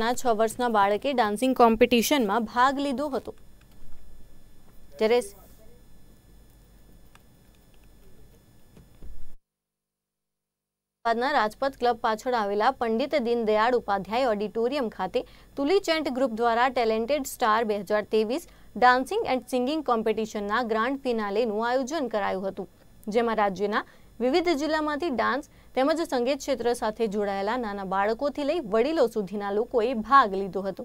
ના છ વર્ષના બાળકે ડાન્સિંગ કોમ્પિટિશનમાં ભાગ લીધો હતો ત્યારે અમદાવાદના રાજપથ ક્લબ પાછળ આવેલા પંડિત દીનદયાળ ઉપાધ્યાય ઓડિટોરિયમ ખાતે તુલીચેન્ટ ગ્રુપ દ્વારા ટેલેન્ટેડ સ્ટાર બે હજાર ત્રેવીસ ડાન્સિંગ એન્ડ સિંગિંગ કોમ્પિટિશનના ગ્રાન્ડ ફિનાલેનું આયોજન કરાયું હતું જેમાં રાજ્યના વિવિધ જિલ્લામાંથી ડાન્સ તેમજ સંગીત ક્ષેત્ર સાથે જોડાયેલા નાના બાળકોથી લઈ વડીલો સુધીના લોકોએ ભાગ લીધો હતો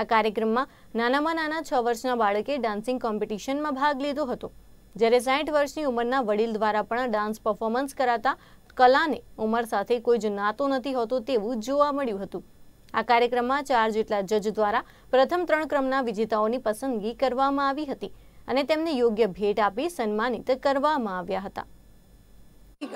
આ કાર્યક્રમમાં નાનામાં નાના છ વર્ષના બાળકે ડાન્સિંગ કોમ્પિટિશનમાં ભાગ લીધો હતો જ્યારે સાઠ વર્ષની ઉંમરના વડીલ દ્વારા પણ ડાન્સ પરફોર્મન્સ કરાતા કલાને ઉંમર સાથે કોઈ જ નાતો નથી હોતો તેવું જોવા મળ્યું હતું આ કાર્યક્રમમાં ચાર જેટલા જજ દ્વારા પ્રથમ ત્રણ ક્રમના વિજેતાઓની પસંદગી કરવામાં આવી હતી અને તેમને યોગ્ય ભેટ આપી સન્માનિત કરવામાં આવ્યા હતા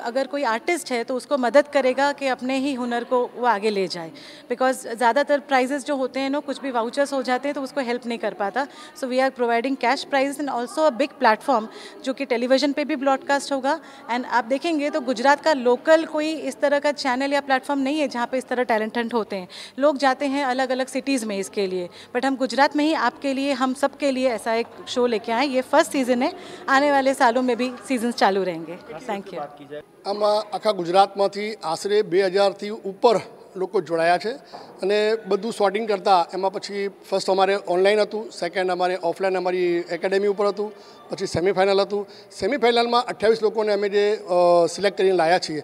अगर कोई आर्टिस्ट है तो उसको मदद करेगा कि अपने ही हुनर को वो आगे ले जाए बिकॉज ज़्यादातर प्राइजेस जो होते हैं ना कुछ भी वाउचर्स हो जाते हैं तो उसको हेल्प नहीं कर पाता so we are providing cash prize and also a big platform जो कि टेलीविजन पे भी ब्रॉडकास्ट होगा एंड आप देखेंगे तो गुजरात का लोकल कोई इस तरह का चैनल या प्लेटफॉर्म नहीं है जहाँ पर इस तरह टैलेंटेड होते हैं लोग जाते हैं अलग अलग सिटीज़ में इसके लिए बट हम गुजरात में ही आपके लिए हम सब के लिए ऐसा एक शो लेके आए ये फर्स्ट सीज़न है आने वाले सालों में भी सीजन चालू रहेंगे थैंक यू છે આમાં આખા ગુજરાતમાંથી આશરે બે હજારથી ઉપર લોકો જોડાયા છે અને બધું શોર્ટિંગ કરતાં એમાં પછી ફર્સ્ટ અમારે ઓનલાઈન હતું સેકન્ડ અમારે ઓફલાઈન અમારી એકેડેમી ઉપર હતું પછી સેમિફાઇનલ હતું સેમિફાઇનલમાં અઠ્યાવીસ લોકોને અમે જે સિલેક્ટ કરીને લાવ્યા છીએ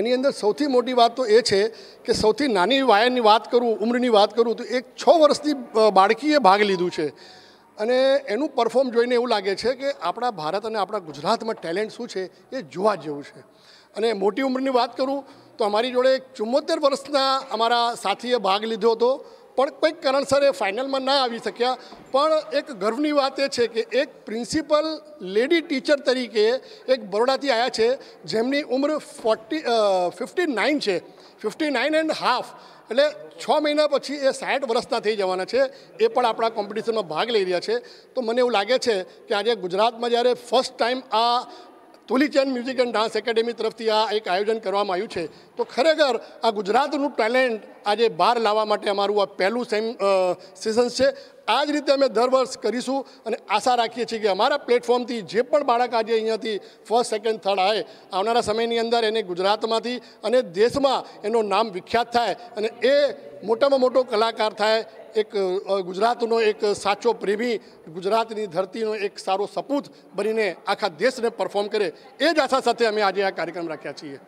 એની અંદર સૌથી મોટી વાત તો એ છે કે સૌથી નાની વાયરની વાત કરું ઉંમરની વાત કરું તો એક છ વર્ષથી બાળકીએ ભાગ લીધું છે અને એનું પરફોર્મ જોઈને એવું લાગે છે કે આપણા ભારત અને આપણા ગુજરાતમાં ટેલેન્ટ શું છે એ જોવા જેવું છે અને મોટી ઉંમરની વાત કરું તો અમારી જોડે ચુમ્મોતેર વર્ષના અમારા સાથીએ ભાગ લીધો હતો પણ કંઈક કારણસર એ ફાઇનલમાં ના આવી શક્યા પણ એક ગર્વની વાત એ છે કે એક પ્રિન્સિપલ લેડી ટીચર તરીકે એક બરોડાથી આવ્યા છે જેમની ઉંમર ફોર્ટી ફિફ્ટી નાઇન છે ફિફ્ટી નાઇન એન્ડ હાફ એટલે છ મહિના પછી એ સાઠ વર્ષના થઈ જવાના છે એ પણ આપણા કોમ્પિટિશનમાં ભાગ લઈ રહ્યા છે તો મને એવું લાગે છે કે આજે ગુજરાતમાં જ્યારે ફર્સ્ટ ટાઈમ આ Dhulichand music and dance academy તરફથી આ એક આયોજન કરવામાં આવ્યું છે તો ખરેખર આ ગુજરાતનું ટેલેન્ટ આજે બહાર લાવવા માટે અમારું આ પહેલું સેમ સિઝન્સ છે આ જ રીતે અમે દર વર્ષ કરીશું અને આશા રાખીએ છીએ કે અમારા પ્લેટફોર્મથી જે પણ બાળક આજે અહીંયાથી ફર્સ્ટ સેકન્ડ થર્ડ આવે આવનારા સમયની અંદર એને ગુજરાતમાંથી અને દેશમાં એનું નામ વિખ્યાત થાય અને એ મોટામાં મોટો કલાકાર થાય એક ગુજરાતનો એક સાચો પ્રેમી ગુજરાતની ધરતીનો એક સારો સપૂત બનીને આખા દેશને પરફોર્મ કરે એ જ આશા સાથે અમે આજે આ કાર્યક્રમ રાખ્યા છીએ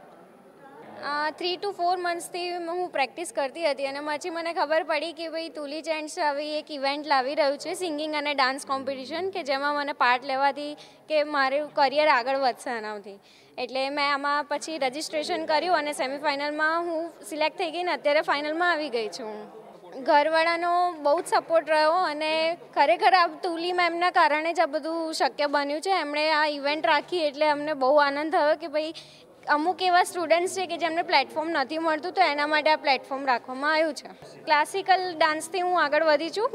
થ્રી ટુ ફોર મંથ્સથી હું પ્રેક્ટિસ કરતી હતી અને પછી મને ખબર પડી કે ભાઈ તુલી જેન્ટ્સ આવી એક ઇવેન્ટ લાવી રહ્યું છે સિંગિંગ અને ડાન્સ કોમ્પિટિશન કે જેમાં મને પાર્ટ લેવાથી કે મારું કરિયર આગળ વધશે આનાથી એટલે મેં આમાં પછી રજીસ્ટ્રેશન કર્યું અને સેમિફાઇનલમાં હું સિલેક્ટ થઈ ગઈ ને અત્યારે ફાઇનલમાં આવી ગઈ છું હું ઘરવાળાનો બહુ જ સપોર્ટ રહ્યો અને ખરેખર આ તુલી મેમના કારણે જ આ બધું શક્ય બન્યું છે એમણે આ ઇવેન્ટ રાખી એટલે અમને બહુ આનંદ થયો કે ભાઈ અમુક એવા સ્ટુડન્ટ્સ છે કે જેમને પ્લેટફોર્મ નથી મળતું તો એના માટે આ પ્લેટફોર્મ રાખવામાં આવ્યું છે ક્લાસિકલ ડાન્સથી હું આગળ વધી છું